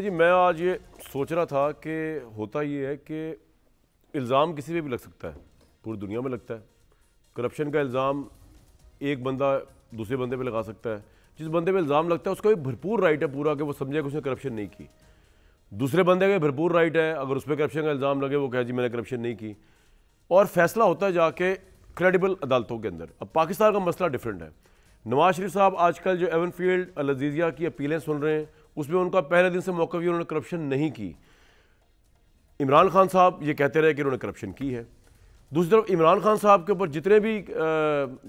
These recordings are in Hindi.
जी मैं आज ये सोच रहा था कि होता ये है कि इल्ज़ाम किसी पे भी लग सकता है पूरी दुनिया में लगता है करप्शन का इल्ज़ाम एक बंदा दूसरे बंदे पे लगा सकता है जिस बंदे पे इल्ज़ाम लगता है उसका भी भरपूर राइट है पूरा कि वो समझे कि उसने करप्शन नहीं की दूसरे बंदे का भरपूर राइट है अगर उस पर करप्शन का इल्ज़ाम लगे वो कहे जी मैंने करप्शन नहीं की और फैसला होता है जाके क्रेडिबल अदालतों के अंदर अब पाकिस्तान का मसला डिफरेंट है नवाज शरीफ साहब आजकल जो एवन फील्ड अलजीज़िया की अपीलें सुन रहे हैं उसमें उनका पहले दिन से मौका भी उन्होंने करप्शन नहीं की इमरान खान साहब ये कहते रहे कि उन्होंने करप्शन की है दूसरी तरफ इमरान खान साहब के ऊपर जितने भी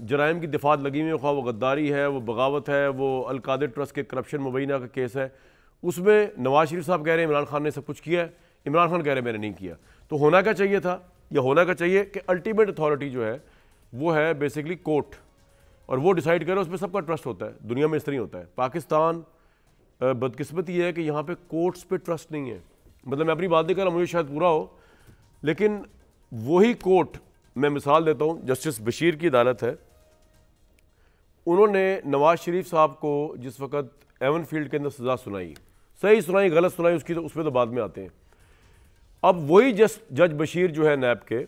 जराइम की दिफात लगी हुई खा वो गद्दारी है वो बगावत है वो अलकादर ट्रस्ट के करप्शन मुबैना का केस है उसमें नवाज शरीफ साहब कह रहे हैं इमरान खान ने सब कुछ किया है इमरान खान कह रहे हैं मैंने नहीं किया तो होना क्या चाहिए था या होना क्या चाहिए कि अल्टीमेट अथॉरिटी जो है वो है बेसिकली कोर्ट और वो डिसाइड करे उस पर सबका ट्रस्ट होता है दुनिया में इस तरह होता है पाकिस्तान बदकिस्मत ये है कि यहाँ पे कोर्ट्स पे ट्रस्ट नहीं है मतलब मैं अपनी बात नहीं कर रहा मुझे शायद पूरा हो लेकिन वही कोर्ट मैं मिसाल देता हूँ जस्टिस बशीर की अदालत है उन्होंने नवाज शरीफ साहब को जिस वक्त एवन फील्ड के अंदर सज़ा सुनाई सही सुनाई गलत सुनाई उसकी तो उसमें तो बाद में आते हैं अब वही जस जज बशीर जो है नैब के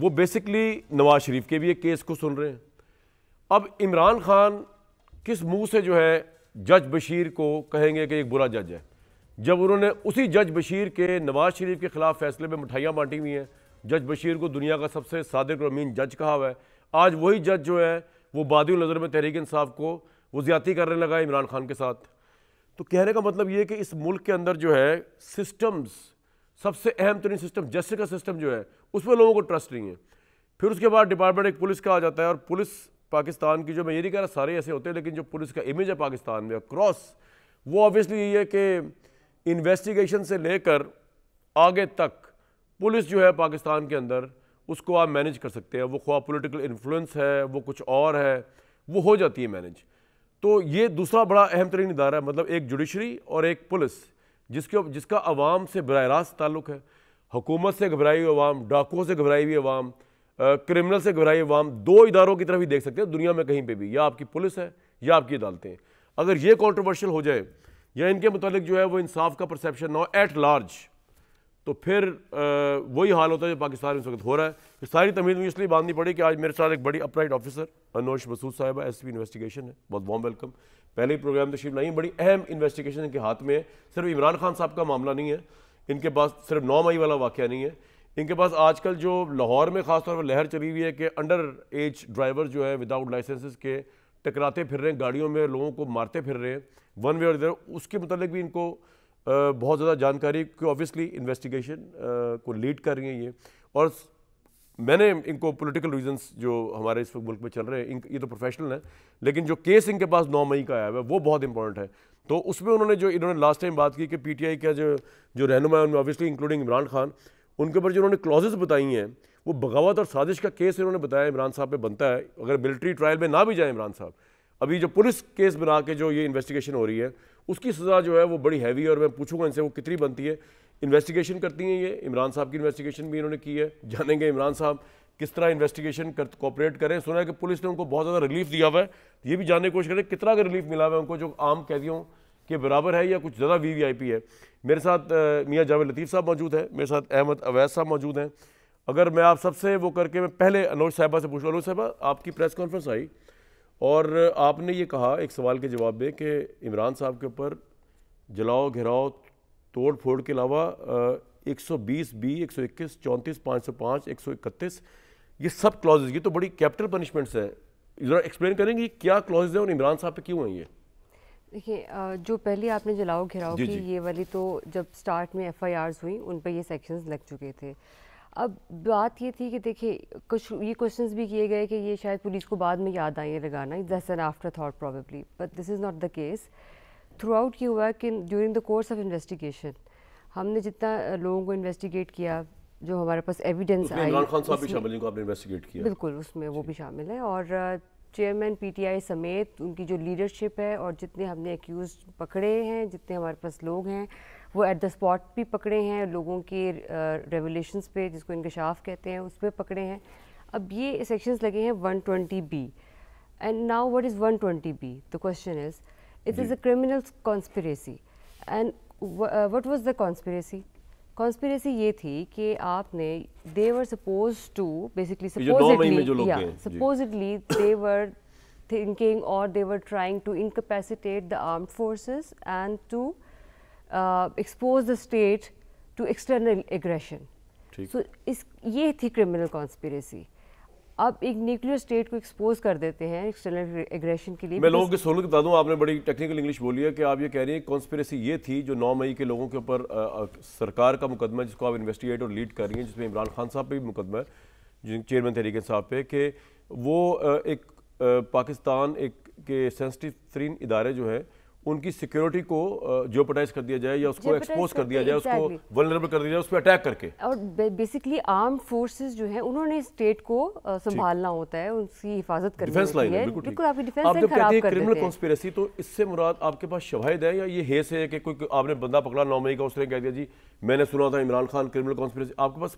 वो बेसिकली नवाज शरीफ के भी एक केस को सुन रहे हैं अब इमरान खान किस मुंह से जो है जज बशीर को कहेंगे कि एक बुरा जज है जब उन्होंने उसी जज बशीर के नवाज शरीफ के ख़िलाफ़ फैसले में मिठाइयाँ बांटी हुई हैं जज बशीर को दुनिया का सबसे सादिक और अमीन जज कहा हुआ है आज वही जज जो है वो बादी नज़र में तहरीक इंसाफ को वो ज़्यादा करने लगा इमरान खान के साथ तो कहने का मतलब ये कि इस मुल्क के अंदर जो है सिस्टम्स सबसे अहम तरीन सिस्टम जस्टिस का सिस्टम जो है उसमें लोगों को ट्रस्ट नहीं है फिर उसके बाद डिपार्टमेंट एक पुलिस का आ जाता है और पुलिस पाकिस्तान की जो मैं ये नहीं कह रहा सारे ऐसे होते हैं लेकिन जो पुलिस का इमेज है पाकिस्तान में क्रॉस वो ऑब्वियसली ये है कि इन्वेस्टिगेशन से लेकर आगे तक पुलिस जो है पाकिस्तान के अंदर उसको आप मैनेज कर सकते हैं वो ख्वा पोलिटिकल इन्फ्लुंस है वो कुछ और है वो हो जाती है मैनेज तो ये दूसरा बड़ा अहम तरीन इदारा है मतलब एक जुडिशरी और एक पुलिस जिसके जिसका आवाम से बर रास्त ताल्लुक है हुकूमत से घबराई हुई आवाम डाकुओं से घबराई हुई आवाम क्रिमिनल से घबराई अवाम दो इदारों की तरफ ही देख सकते हैं दुनिया में कहीं पर भी या आपकी पुलिस है या आपकी अदालतें अगर ये कॉन्ट्रोवर्शियल हो जाए या इनके मतलब जो है वो इंसाफ का परसेप्शन ना हो एट लार्ज तो फिर वही हाल होता है जो पाकिस्तान में इस वक्त हो रहा है सारी तमीज मुझे इसलिए बांधनी पड़ी कि आज मेरे साथ एक बड़ी अपराइट ऑफिसर अनोश मसूद साहब एस पी इन्वेस्टिगेशन है बहुत बॉम वेलकम पहले ही प्रोग्राम तशीफ नहीं बड़ी अहम इन्वेस्टिगेशन इनके हाथ में है सिर्फ इमरान खान साहब का मामला नहीं है इनके पास सिर्फ नौ मई वाला वाक़ नहीं है इनके पास आजकल जो लाहौर में ख़ासतौर पर लहर चली हुई है कि अंडर एज ड्राइवर जो है विदाउट लाइसेंसेस के टकराते फिर रहे हैं गाड़ियों में लोगों को मारते फिर रहे हैं वन वे और इधर उसके मतलब भी इनको बहुत ज़्यादा जानकारी क्योंकि ऑब्वियसली इन्वेस्टिगेशन को लीड कर रही हैं ये और मैंने इनको पॉलिटिकल रीजंस जो हमारे इस मुल्क में चल रहे हैं ये तो प्रोफेशनल है लेकिन जो केस इनके पास नौ मई का आया हुआ है वो बहुत इंपॉर्टेंट है तो उसमें उन्होंने जो इन्होंने लास्ट टाइम बात की कि पीटीआई का जो जो रहनुमा है उनमें ऑब्वियसली इंक्लूडिंग इमरान खान उनके ऊपर जो उन्होंने क्लॉजेज बताई हैं वो बगावत और साजिश का केस इन्होंने बताया इमरान साहब पे बनता है अगर मिलिट्री ट्रायल में ना भी जाए इमरान साहब अभी जो पुलिस केस बना के जो ये इन्वेस्टिगेशन हो रही है उसकी सज़ा जो है वो बड़ी हैवी है और मैं पूछूंगा इनसे वो कितनी बनती है इन्वेस्टिगेशन करती हैं ये इमरान साहब की इन्वेस्टिगेशन भी इन्होंने की है जानेंगे इमरान साहब किस तरह इन्वेस्टिगेशन कर कॉपरेट करें सुना है कि पुलिस ने उनको बहुत ज़्यादा रिलीफ दिया हुआ है ये भी जानने की कोशिश करें कितना का रिलीफ मिला हुआ है उनको जो आम कैदियों के बराबर है या कुछ ज़्यादा वी वी आई पी है मेरे साथ मियाँ जावेद लतीफ़ साहब मौजूद हैं मेरे साथ अहमद अवैस साहब मौजूद हैं अगर मैं आप सबसे वो करके मैं पहले अनोज साहबा से पूछ लूँ अनोज साहबा आपकी प्रेस कॉन्फ्रेंस आई और आपने ये कहा एक सवाल के जवाब में कि इमरान साहब के ऊपर जलाओ घिराओ तोड़ फोड़ के अलावा एक सौ बीस बी एक सौ इक्कीस चौंतीस पाँच सौ पाँच एक सौ इकतीस ये सब क्लॉजेज ये तो बड़ी कैपिटल पनिशमेंट्स हैं ज़रा एक्सप्लेन करेंगे क्या क्लॉजेज हैं और इमरान साहब पे क्यों हैं ये देखिए जो पहले आपने जलाओ घिराओ की ये वाली तो जब स्टार्ट में एफ हुई उन पर ये सेक्शंस लग चुके थे अब बात ये थी कि देखिए कुछ ये क्वेश्चंस भी किए गए कि ये शायद पुलिस को बाद में याद आए लगाना दस an afterthought probably but this is not the case throughout ये हुआ कि during the course of investigation हमने जितना लोगों को इन्वेस्टिगेट किया जो हमारे पास एविडेंस आया बिल्कुल उसमें वो भी शामिल है और चेयरमैन पीटीआई समेत उनकी जो लीडरशिप है और जितने हमने एक्यूज पकड़े हैं जितने हमारे पास लोग हैं वो एट द स्पॉट भी पकड़े हैं लोगों के रेवोल्यूशंस पे जिसको इंकशाफ कहते हैं उस पर पकड़े हैं अब ये सेक्शंस लगे हैं 120 B and now what is 120 B the question is it is a criminal conspiracy and what was the conspiracy conspiracy ये थी कि आपने they were supposed to basically supposedly supposedly they were thinking और they were trying to incapacitate the armed forces and to expose the state to external aggression so इस ये थी क्रिमिनल कॉन्स्पिरेसी आप एक न्यूक्लियर स्टेट को एक्सपोज कर देते हैं एक्सटर्नल एग्रेशन के लिए मैं लोगों की सहूलत बता दूं आपने बड़ी टेक्निकल इंग्लिश बोली है कि आप ये कह रही हैं कॉन्स्परेसी ये थी जो नौ मई के लोगों के ऊपर सरकार का मुकदमा जिसको आप इन्वेस्टिगेट और लीड कर रही हैं जिसमें इमरान खान साहब पर भी मुकदमा है चेयरमैन तहरीक साहब पे कि वो एक पाकिस्तान एक के सेंसटिव तरीन इदारे जो हैं उनकी सिक्योरिटी को जियोपटाइज कर दिया जाए या उसको एक्सपोज कर दिया जाए उसको वनरेबल कर दिया जाए उस पर अटैक करके और बेसिकली आर्म फोर्सेस जो है उन्होंने स्टेट को संभालना होता है उनकी हिफाजत करनी डिफेंस लाइन है बिल्कुल, बिल्कुल आपकी डिफेंस आप जब कहते हैं क्रिमिनल कॉन्स्पिरेसी तो इससे मुराद आपके पास शवाहिद है या ये हेस है कि कोई आपने बंदा पकड़ा नौ मई का उसने कह दिया जी मैंने सुना था इमरान खान क्रिमिनल कॉन्स्पिरेसी आपके पास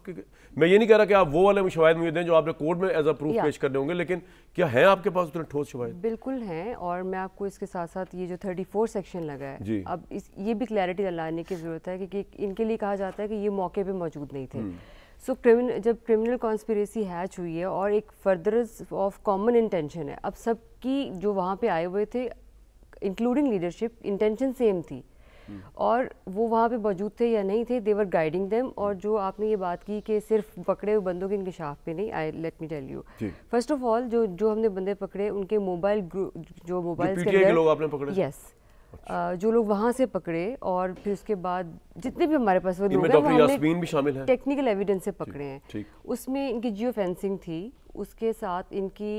मैं ये नहीं कह रहा कि आप वो वाले शवाहिद मुझे दें जो आपने कोर्ट में एज अ प्रूफ पेश करने होंगे लेकिन क्या है आपके पास उतने ठोस शवाहिद बिल्कुल हैं और मैं आपको इसके साथ साथ ये जो थर्टी फोर सेक्शन लगा है अब इस ये भी क्लैरिटी लाने की ज़रूरत है क्योंकि इनके लिए कहा जाता है कि ये मौके पे मौजूद नहीं थे सो हम्म। so, जब क्रिमिनल कॉन्स्परेसी हैच हुई है और एक फर्दर ऑफ कॉमन इंटेंशन है अब सबकी जो वहाँ पे आए हुए थे इंक्लूडिंग लीडरशिप इंटेंशन सेम थी हम्म। और वो वहाँ पे मौजूद थे या नहीं थे देवर गाइडिंग देम और जो आपने ये बात की कि सिर्फ पकड़े हुए बंदों के इंकशाफ पे नहीं आई let me tell you first of all जो जो हमने बंदे पकड़े उनके मोबाइल जो मोबाइल यस yes, अच्छा। जो लोग वहाँ से पकड़े और फिर उसके बाद जितने भी हमारे पास वो लोग हैं भी शामिल है टेक्निकल एविडेंस से पकड़े हैं उसमें इनकी जियो फेंसिंग थी उसके साथ इनकी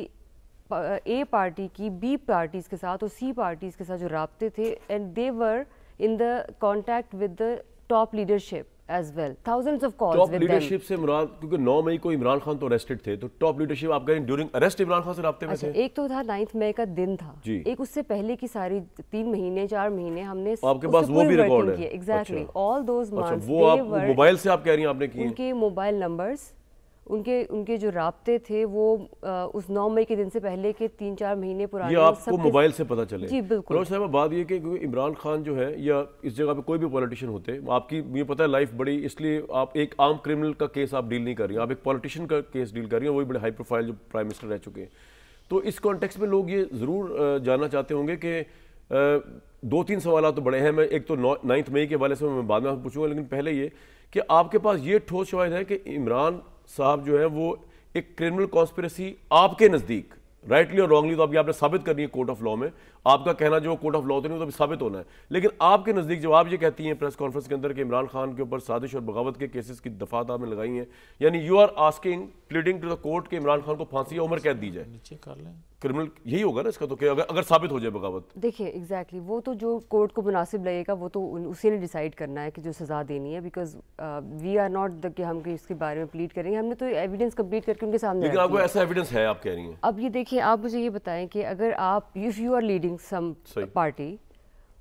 ए पार्टी की बी पार्टीज़ के साथ और सी पार्टीज़ के साथ जो रबते थे and they were in the contact with the top leadership as well. Thousands of calls. Top with leadership them. से इमरान क्योंकि 9 मई को इमरान खान तो अरेस्टेड थे तो टॉप लीडरशिप आप कह ड्यूरिंग अरेस्ट इमरान खान से रबते में अच्छा, थे एक तो था 9 मई का दिन था एक उससे पहले की सारी तीन महीने चार महीने हमने आपके पास वो भी रिकॉर्ड है एग्जैक्टली ऑल दोज वो आप मोबाइल से आप कह रही हैं आपने की उनके मोबाइल नंबर्स उनके उनके जो रबते थे वो आ, उस नौ मई के दिन से पहले के तीन चार महीने पुराने ये आपको मोबाइल से पता चले जी बिल्कुल साहब बात ये कि इमरान खान जो है या इस जगह पे कोई भी पॉलिटिशियन होते आपकी मुझे पता है लाइफ बड़ी इसलिए आप एक आम क्रिमिनल का केस आप डील नहीं कर रही आप एक पॉलिटिशियन का केस डील कर रही हैं वही बड़े हाई प्रोफाइल जो प्राइम मिनिस्टर रह चुके हैं तो इस कॉन्टेक्स में लोग ये ज़रूर जानना चाहते होंगे कि दो तीन सवाल तो बड़े हैं मैं एक तो नाइन्थ मई के हवाले से मैं बाद में पूछूंगा लेकिन पहले ये कि आपके पास ये ठोस शवाद है कि इमरान साहब जो है वो एक क्रिमिनल कॉन्स्पिरसी आपके नज़दीक राइटली और रॉन्गली तो अभी आपने साबित करनी है कोर्ट ऑफ लॉ में आपका कहना जो कोर्ट ऑफ लॉ तो नहीं तो साबित होना है लेकिन आपके नज़दीक जब आप ये कहती हैं प्रेस कॉन्फ्रेंस के अंदर कि इमरान खान के ऊपर साजिश और बगावत के केसेस की दफात आपने लगाई हैं यानी you are asking pleading to the court के इमरान खान को फांसी उम्र कैद दी जाए नीचे कर लें क्रिमिनल यही होगा ना इसका तो कि अगर अगर साबित हो जाए बगावत देखिए एग्जैक्टली वो तो जो कोर्ट को मुनासिब लगेगा वो तो उसी ने डिसाइड करना है कि जो सज़ा देनी है because we are not the कि हम कि इसके बारे में प्लीड करेंगे हमने तो एविडेंस कंप्लीट करके उनके सामने लेकिन आपको ऐसा एविडेंस है आप कह रही हैं अब ये देखिए आप मुझे ये बताएं कि अगर आप if you are leading supporting some Sorry. Uh, party,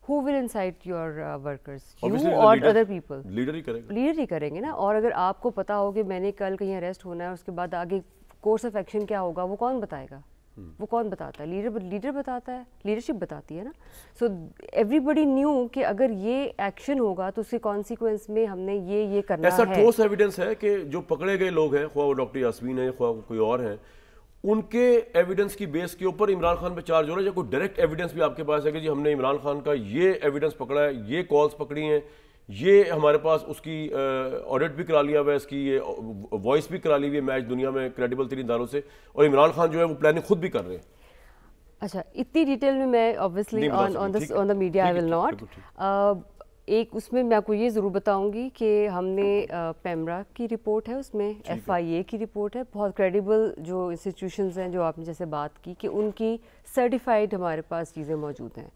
who will incite your uh, workers Obviously you or leader, other people leader ही करेंगे लीडर ही करेंगे ना और अगर आपको पता हो कि मैंने कल कहीं अरेस्ट होना है उसके बाद आगे कोर्स ऑफ एक्शन क्या होगा वो कौन बताएगा hmm. वो कौन बताता है लीडर लीडर बताता है लीडरशिप बताती है ना सो एवरीबडी न्यू कि अगर ये एक्शन होगा तो उसके कॉन्सिक्वेंस में हमने ये ये करना ऐसा है ऐसा ठोस एविडेंस है कि जो पकड़े गए लोग हैं ख्वा वो डॉक्टर यासमीन है ख्वा कोई और हैं उनके एविडेंस की बेस के ऊपर इमरान खान पे चार्ज हो रहा है या कोई डायरेक्ट एविडेंस भी आपके पास है कि जी हमने इमरान खान का ये एविडेंस पकड़ा है ये कॉल्स पकड़ी हैं ये हमारे पास उसकी ऑडिट भी करा लिया हुआ है इसकी ये वॉइस भी करा ली हुई है मैच दुनिया में क्रेडिबल तीन दारों से और इमरान खान जो है वो प्लानिंग खुद भी कर रहे हैं अच्छा इतनी डिटेल में मैं obviously on on the media I will not एक उसमें मैं आपको ये ज़रूर बताऊंगी कि हमने पैमरा की रिपोर्ट है उसमें एफआईए की रिपोर्ट है बहुत क्रेडिबल जो इंस्टीट्यूशंस हैं जो आपने जैसे बात की कि उनकी सर्टिफाइड हमारे पास चीज़ें मौजूद हैं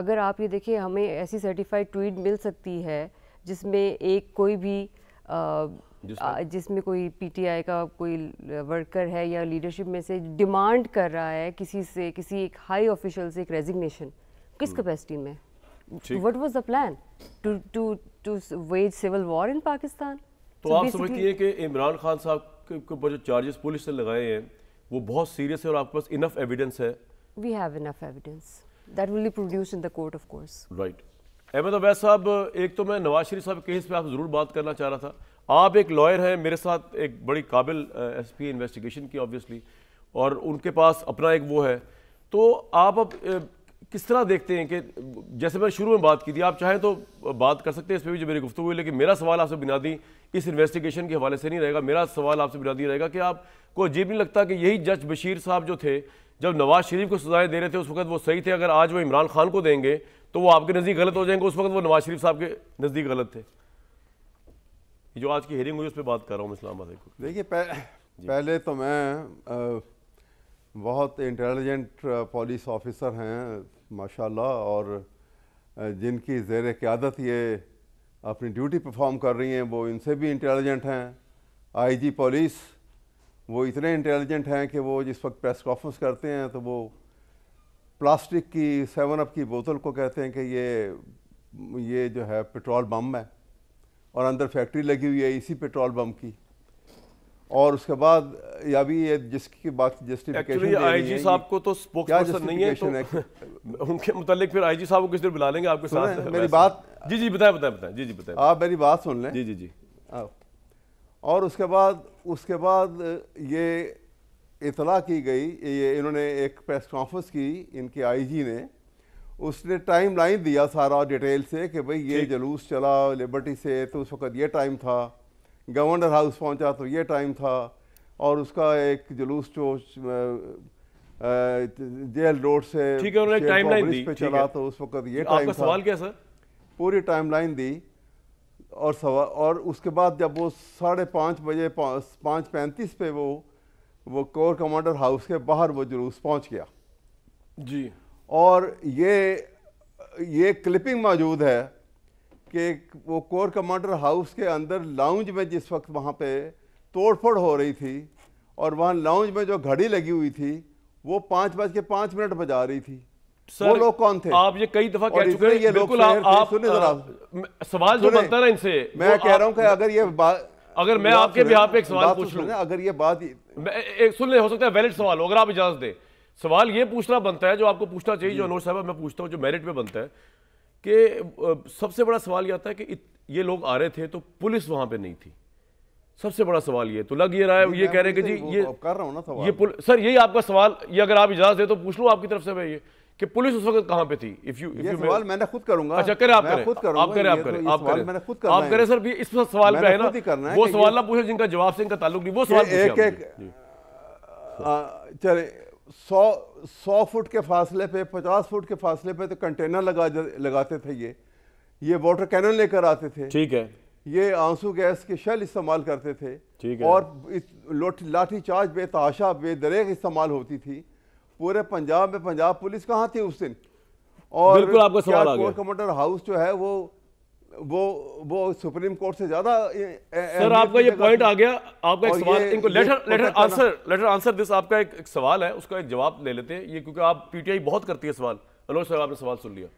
अगर आप ये देखिए हमें ऐसी सर्टिफाइड ट्वीट मिल सकती है जिसमें एक कोई भी जिसमें कोई पीटीआई का कोई वर्कर है या लीडरशिप में से डिमांड कर रहा है किसी से किसी एक हाई ऑफिशियल से एक रेजिग्नेशन किस कैपेसिटी हम्म। में what was the plan to to to wage civil war in Pakistan तो आप समझती है कि इमरान खान साहब के ऊपर जो चार्जेस पुलिस ने लगाए हैं वो बहुत सीरियस है और आपके पास इनफ एविडेंस है we have enough evidence that will be produce in the court of course right Ahmad Awais sahab एक तो मैं नवाज शरीफ साहब केस पे आप ज़रूर बात करना चाह रहा था आप एक लॉयर हैं मेरे साथ एक बड़ी काबिल एस पी इन्वेस्टिगेशन की ऑब्वियसली और उनके पास अपना एक वो है तो आप अब किस तरह देखते हैं कि जैसे मैंने शुरू में बात की थी आप चाहें तो बात कर सकते हैं इस पर भी जो मेरी गुफ्तु हुई लेकिन मेरा सवाल आपसे बुनियादी इस इन्वेस्टिगेशन के हवाले से नहीं रहेगा मेरा सवाल आपसे बुनियादी रहेगा कि आपको अजीब नहीं लगता कि यही जज बशीर साहब जो थे जब नवाज शरीफ को सजाएं दे रहे थे उस वक्त वो सही थे अगर आज वो इमरान खान को देंगे तो वो आपके नज़दीक गलत हो जाएंगे उस वक्त वो नवाज शरीफ साहब के नज़दीक गलत थे जो आज की हेयरिंग हुई उस पर बात कर रहा हूँ इस्लाम को देखिए पहले तो मैं बहुत इंटेलिजेंट पुलिस ऑफिसर हैं माशाल्लाह और जिनकी जेर क़्यादत ये अपनी ड्यूटी परफॉर्म कर रही हैं वो इनसे भी इंटेलिजेंट हैं आईजी पुलिस वो इतने इंटेलिजेंट हैं कि वो जिस वक्त प्रेस कॉन्फ्रेंस करते हैं तो वो प्लास्टिक की सेवन अप की बोतल को कहते हैं कि ये ये जो है पेट्रोल बम है और अंदर फैक्ट्री लगी हुई है इसी पेट्रोल बम की और उसके बाद या भी ये जिसकी बात जस्टिफिकेशन आईजी साहब को तो नहीं है तो उनके मुतालिक फिर आईजी साहब को किस दिन बुला लेंगे आपके साथ मेरी बात जी जी बताए बताए बताए जी जी बताए आप मेरी बात सुन लें जी जी जी और उसके बाद उसके बाद ये इतला की गई ये इन्होंने एक प्रेस कॉन्फ्रेंस की इनके आईजी ने उसने टाइम लाइन दिया सारा डिटेल से कि भाई ये जलूस चला लिबर्टी से तो उस वक्त ये टाइम था गवर्नर हाउस पहुंचा तो ये टाइम था और उसका एक जुलूस जो जेल रोड से टाइमलाइन दी पे चला तो उस वक्त ये टाइम था सवाल क्या सर पूरी टाइमलाइन दी और सवा और उसके बाद जब वो साढ़े पाँच बजे पाँच पैंतीस पे वो वो कोर कमांडर हाउस के बाहर वो जुलूस पहुंच गया जी और ये ये क्लिपिंग मौजूद है कि वो कोर कमांडर हाउस के अंदर लाउंज में जिस वक्त वहाँ पे तोड़फोड़ हो रही थी और वहाँ लाउंज में जो घड़ी लगी हुई थी वो पाँच बज के पाँच मिनट बजा रही थी सर, वो लोग कौन थे आप ये कई दफा कह चुके हैं बिल्कुल आप, आप सुने जरा सवाल जो बनता है इनसे मैं कह रहा हूँ अगर ये बात अगर मैं आपके बिहार पे एक सवाल पूछ लू अगर ये बात एक सुन ले हो सकता है वैलिड सवाल हो अगर आप इजाजत दें सवाल ये पूछना बनता है जो आपको पूछना चाहिए जो अनोर साहब मैं पूछता हूँ जो मेरिट पे बनता है कि सबसे बड़ा सवाल यह आता है कि ये लोग आ रहे थे तो पुलिस वहां पे नहीं थी सबसे बड़ा सवाल ये तो लग ये रहा है ये कह रहे हैं कि जी ये तो कर रहा हूँ ना सवाल ये सर यही आपका सवाल ये अगर आप इजाजत दे तो पूछ लो आपकी तरफ से भाई ये कि पुलिस उस वक्त कहाँ पे थी इफ यू इफ यू सवाल मैंने खुद करूंगा अच्छा करें आप करें खुद करूंगा आप करें आप तो करें आप करें मैंने खुद करना आप करें सर इस सवाल पे है ना वो सवाल ना पूछे जिनका जवाब से इनका ताल्लुक नहीं वो सवाल एक एक चले सौ सौ फुट के फासले पे पचास फुट के फासले पे तो कंटेनर लगा लगाते थे ये ये वाटर कैनन लेकर आते थे ठीक है ये आंसू गैस के शल इस्तेमाल करते थे ठीक है और लाठी चार्ज बेताशा बेदरेक इस्तेमाल होती थी पूरे पंजाब में पंजाब पुलिस कहाँ थी उस दिन और बिल्कुल आपका सवाल आ गया कमांडर हाउस जो है वो वो वो सुप्रीम कोर्ट से ज्यादा सर आपका ये पॉइंट आ गया आपका एक सवाल इनको letter letter answer letter answer this आपका एक, एक सवाल है उसका एक जवाब ले लेते हैं ये क्योंकि आप पीटीआई बहुत करती है सवाल हेलो सर आपने सवाल सुन लिया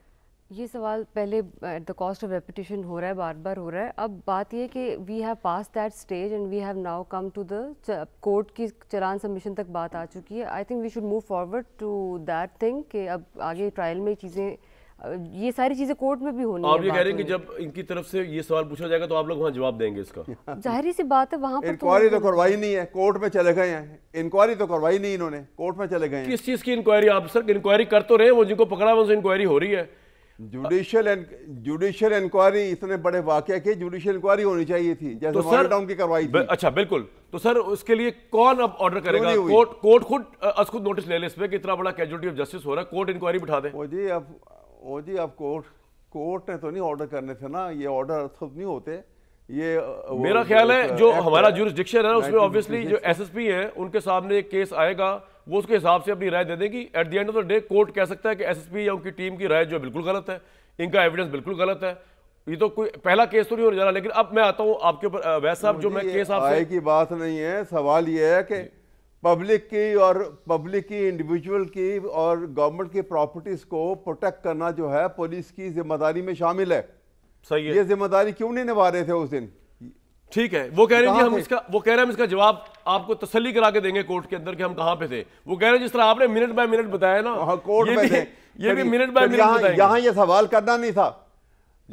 ये सवाल पहले at the cost of repetition हो रहा है बार बार हो रहा है अब बात ये कि we have pass that stage and we have now come to the court की चलान सबमिशन तक बात आ चुकी है I think we should move forward to that thing कि अब आगे ट्रायल में चीज़ें ये सारी चीजें कोर्ट में भी होनी तो आप ये कह रहे हैं कि जब इनकी तरफ से ये सवाल पूछा जाएगा तो आप लोग वहाँ जवाब देंगे इसका जाहिर सी बात है वहाँ इंक्वायरी तो, तो करवाई नहीं है कोर्ट में चले गए हैं इंक्वायरी तो करवाई नहीं इन्होंने कोर्ट में चले गए किस चीज की इंक्वायरी आप सर इंक्वायरी कर तो रहे वो जिनको पकड़ा उनसे इंक्वायरी हो रही है जुडिशियल जुडिशियल इंक्वायरी इतने बड़े वाक्य के जुडिशियल इंक्वायरी होनी चाहिए थी जैसे तो डाउन की करवाई थी अच्छा बिल्कुल तो सर उसके लिए कौन अब ऑर्डर करेगा कोर्ट कोर्ट खुद खुद नोटिस ले ले इस पे कि इतना बड़ा कैजुअलिटी ऑफ जस्टिस हो रहा है कोर्ट इंक्वायरी बिठा दे जी अब ओ जी आप कोर्ट कोर्ट ने तो नहीं ऑर्डर करने थे ना ये ऑर्डर सब तो नहीं होते ये मेरा ख्याल है जो हमारा जुरिस्डिक्शन है ना उसमें ऑब्वियसली जो एसएसपी हैं उनके सामने एक केस आएगा वो उसके हिसाब से अपनी राय दे देंगी at the end of the day court कह सकता है कि एसएसपी या उनकी टीम की राय जो है बिल्कुल गलत है इनका एविडेंस बिल्कुल गलत है ये तो कोई पहला केस तो नहीं होने जा रहा लेकिन अब मैं आता हूँ आपके ऊपर वैसा जो मैं केस आपकी बात नहीं है सवाल ये है कि पब्लिक की और पब्लिक की इंडिविजुअल की और गवर्नमेंट की प्रॉपर्टीज को प्रोटेक्ट करना जो है पुलिस की जिम्मेदारी में शामिल है सही है ये जिम्मेदारी क्यों नहीं निभा रहे थे उस दिन ठीक है वो कह रहे हैं हम इसका वो कह रहे हैं हम इसका जवाब आपको तसली करा के देंगे कोर्ट के अंदर कि हम कहाँ पे थे वो कह रहे हैं जिस तरह आपने मिनट बाय मिनट बताया ना कोर्ट हाँ, ये भी मिनट बाय मिनट यहाँ ये सवाल करना नहीं था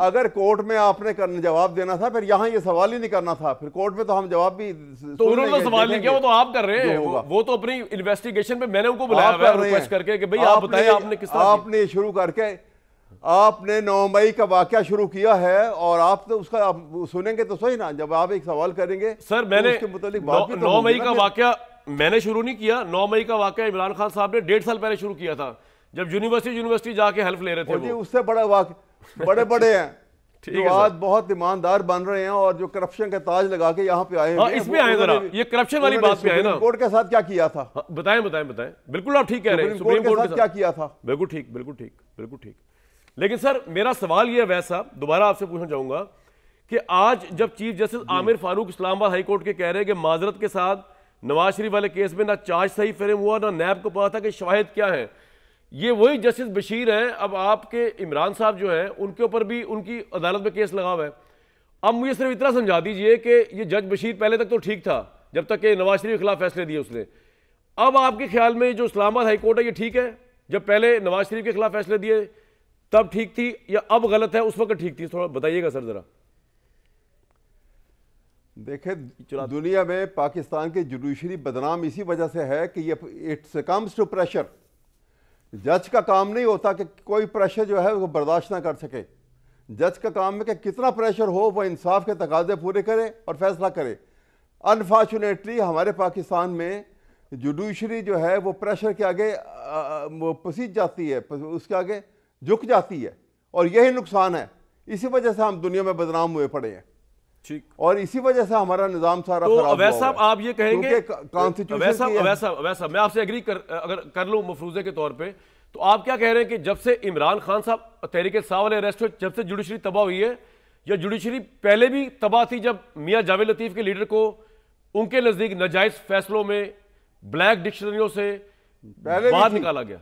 अगर कोर्ट में आपने करने जवाब देना था फिर यहाँ ये सवाल ही नहीं करना था फिर कोर्ट में तो हम जवाब भी तो उन्होंने तो सवाल नहीं किया वो तो आप कर रहे हैं वो, तो अपनी इन्वेस्टिगेशन में मैंने उनको बुलाया हुआ रिक्वेस्ट करके कि भाई आप बताएं आपने किस आपने शुरू करके आपने नौ मई का वाक्य शुरू किया है और आप तो उसका आप सुनेंगे तो सही ना जब आप एक सवाल करेंगे सर तो मैंने तो नौ मई का वाक्य मैंने शुरू नहीं किया नौ मई का वाक्य इमरान खान साहब ने डेढ़ साल पहले शुरू किया था जब यूनिवर्सिटी यूनिवर्सिटी जाके हेल्प ले रहे थे उससे बड़ा वाक्य बड़े बड़े हैं ठीक है आज बहुत ईमानदार बन रहे हैं और जो करप्शन के ताज लगा के यहाँ पे आए हाँ, इसमें आए जरा ये करप्शन वाली बात पे आए ना कोर्ट के साथ क्या किया था बताए हाँ, बताए बताए बिल्कुल आप ठीक कह रहे हैं क्या किया था बिल्कुल ठीक बिल्कुल ठीक बिल्कुल ठीक लेकिन सर मेरा सवाल यह वैसा दोबारा आपसे पूछना चाहूंगा कि आज जब chief justice Amir Farooq Islamabad high court के कह रहे हैं कि माजरत के साथ नवाज शरीफ वाले केस में ना चार्ज सही फ्रेम हुआ ना नैब को पता था कि शवाहद क्या है ये वही जस्टिस बशीर हैं अब आपके इमरान साहब जो हैं उनके ऊपर भी उनकी अदालत में केस लगा हुआ है अब मुझे सिर्फ इतना समझा दीजिए कि ये जज बशीर पहले तक तो ठीक था जब तक कि नवाज शरीफ के खिलाफ फैसले दिए उसने अब आपके ख्याल में जो इस्लामाबाद हाईकोर्ट है ये ठीक है जब पहले नवाज शरीफ के खिलाफ फैसले दिए तब ठीक थी या अब गलत है उस वक्त ठीक थी थोड़ा बताइएगा सर ज़रा देखे दुनिया में पाकिस्तान की जुडिशरी बदनाम इसी वजह से है कि ये इट्स कम्स टू प्रेशर जज का काम नहीं होता कि कोई प्रेशर जो है वो बर्दाश्त ना कर सके जज का काम है कि कितना प्रेशर हो वो इंसाफ के तकाजे पूरे करे और फैसला करे अनफॉर्चुनेटली हमारे पाकिस्तान में जुडिशरी जो है वो प्रेशर के आगे पसीज जाती है उसके आगे झुक जाती है और यही नुकसान है इसी वजह से हम दुनिया में बदनाम हुए पड़े हैं और इसी वजह से हमारा निजाम सारा तो अवैस साहब आप ये कहेंगे मैं आपसे एग्री कर अगर कर लूँ मफरूजे के तौर पर तो आप क्या कह रहे हैं कि जब से इमरान खान साहब तहरीके साहब वाले अरेस्ट हुए जब से जुडिशरी तबाह हुई है या जुडिशरी पहले भी तबाह थी जब मियाँ जावेद लतीफ़ के लीडर को उनके नज़दीक नजायज फैसलों में ब्लैक डिक्शनरियों से पहले बाहर निकाला गया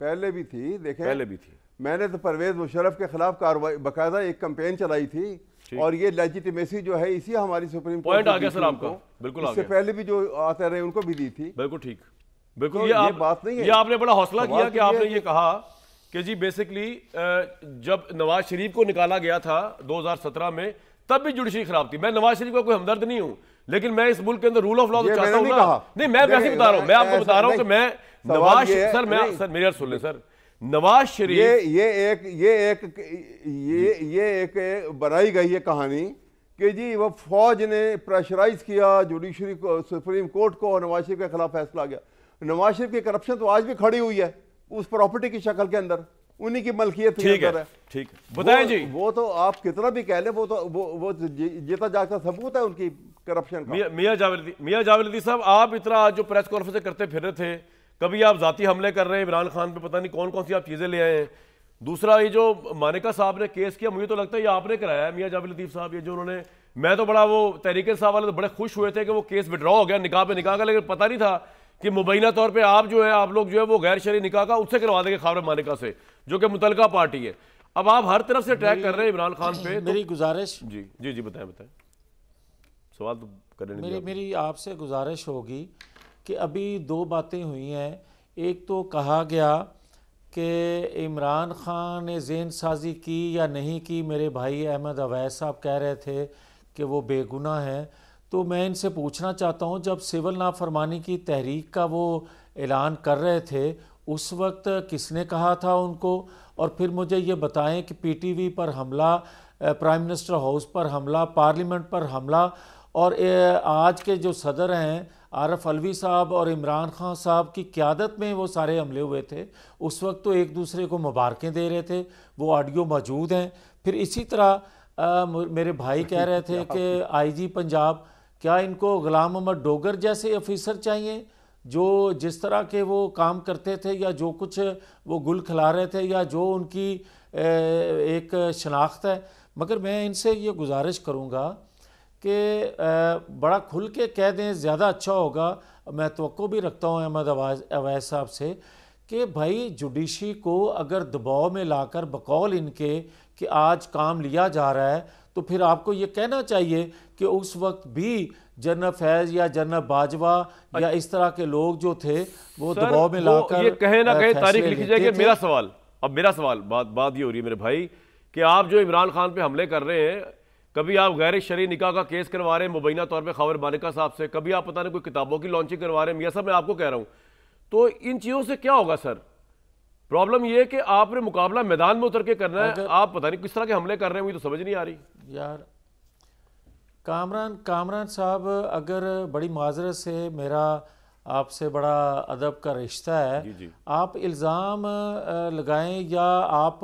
पहले भी थी देखें पहले भी थी मैंने तो परवेज मुशरफ के खिलाफ कार्रवाई बाकायदा एक कंपेन चलाई थी और ये लेजिटिमेसी जो है इसी हमारी सुप्रीम पॉइंट आ गया सर आपको बिल्कुल इससे पहले भी जो आते रहे उनको भी दी थी बिल्कुल ठीक बिल्कुल तो ये, आप, बात नहीं है ये आपने बड़ा हौसला किया कि तो आपने ये कहा कि जी बेसिकली जब नवाज शरीफ को निकाला गया था 2017 में तब भी जुडिशरी खराब थी मैं नवाज शरीफ का को कोई हमदर्द नहीं हूं लेकिन मैं इस मुल्क के अंदर रूल ऑफ लॉ तो चाहता हूँ नहीं मैं वैसे बता रहा हूँ मैं आपको बता रहा हूँ कि मैं नवाज सर मैं सर मेरे सुन लें सर नवाज शरीफ ये ये एक ये एक ये ये एक, बनाई गई है कहानी कि जी वो फौज ने प्रेशराइज किया जुडिशरी को सुप्रीम कोर्ट को और नवाज शरीफ के खिलाफ फैसला गया नवाज शरीफ की करप्शन तो आज भी खड़ी हुई है उस प्रॉपर्टी की शक्ल के अंदर उन्हीं की मलकियत ठीक है ठीक है बताएं जी वो तो आप कितना भी कह लें वो तो वो वो जीता जागता सबूत है उनकी करप्शन मियाँ जावेदी मियाँ जावेदी साहब आप इतना आज जो प्रेस कॉन्फ्रेंस करते फिर रहे थे कभी आप ज़ाती हमले कर रहे हैं इमरान खान पे पता नहीं कौन कौन सी आप चीज़ें ले आए हैं दूसरा ये जो मानिका साहब ने केस किया मुझे तो लगता है ये आपने कराया है मियाँ लतीफ़ साहब ये जो उन्होंने मैं तो बड़ा वो तहरीके साहब वाले तो बड़े खुश हुए थे कि वो केस विड्रॉ हो गया निकाह पे निकाह का लेकिन पता नहीं था कि मुबैना तौर पर आप जो है आप लोग जो है वो गैर शरी निकाह का उससे करवा देंगे खबर मानिका से जो कि मुतलका पार्टी है अब आप हर तरफ से अटैक कर रहे हैं इमरान खान पे तो- मेरी गुजारिश जी जी जी बताएं बताएं सवाल तो मेरी मेरी आपसे गुजारिश होगी कि अभी दो बातें हुई हैं एक तो कहा गया कि इमरान ख़ान ने जेन साजी की या नहीं की मेरे भाई अहमद अवैस साहब कह रहे थे कि वो बेगुनाह हैं तो मैं इनसे पूछना चाहता हूँ जब सिविल नाफरमानी की तहरीक का वो ऐलान कर रहे थे उस वक्त किसने कहा था उनको और फिर मुझे ये बताएं कि पीटीवी पर हमला प्राइम मिनिस्टर हाउस पर हमला पार्लियामेंट पर हमला और आज के जो सदर हैं आरफ अलवी साहब और इमरान खान साहब की क्यादत में वो सारे हमले हुए थे उस वक्त तो एक दूसरे को मुबारकें दे रहे थे वो ऑडियो मौजूद हैं फिर इसी तरह आ, मेरे भाई कह रहे थे कि आईजी पंजाब क्या इनको गुलाम मोहम्मद डोगर जैसे ऑफिसर चाहिए जो जिस तरह के वो काम करते थे या जो कुछ वो गुल खिला रहे थे या जो उनकी एक शनाख्त है मगर मैं इनसे ये गुजारिश करूँगा कि बड़ा खुल के कह दें ज़्यादा अच्छा होगा मैं तो भी रखता हूँ अहमद अवाज अवैज साहब से कि भाई जुडिशी को अगर दबाव में लाकर बकौल इनके कि आज काम लिया जा रहा है तो फिर आपको ये कहना चाहिए कि उस वक्त भी जनरल फैज या जनरल बाजवा या अच्छा। इस तरह के लोग जो थे वो दबाव में लाकर ये कहे ना कहे तारीख लिखी जाएगी मेरा सवाल अब मेरा सवाल बात बात ये हो रही है मेरे भाई कि आप जो इमरान खान पे हमले कर रहे हैं कभी आप गैर शरी निका का केस करवा रहे हैं मुबैना तौर पर खबर मालिका साहब से कभी आप पता नहीं कोई किताबों की लॉन्चिंग करवा रहे हैं यह सब मैं आपको कह रहा हूँ तो इन चीज़ों से क्या होगा सर प्रॉब्लम यह है कि आपने मुकाबला मैदान में उतर के करना है आप पता नहीं किस तरह के हमले कर रहे हैं तो समझ नहीं आ रही यार कामरान कामरान साहब अगर बड़ी माजरत से मेरा आपसे बड़ा अदब का रिश्ता है जी जी। आप इल्ज़ाम लगाएं या आप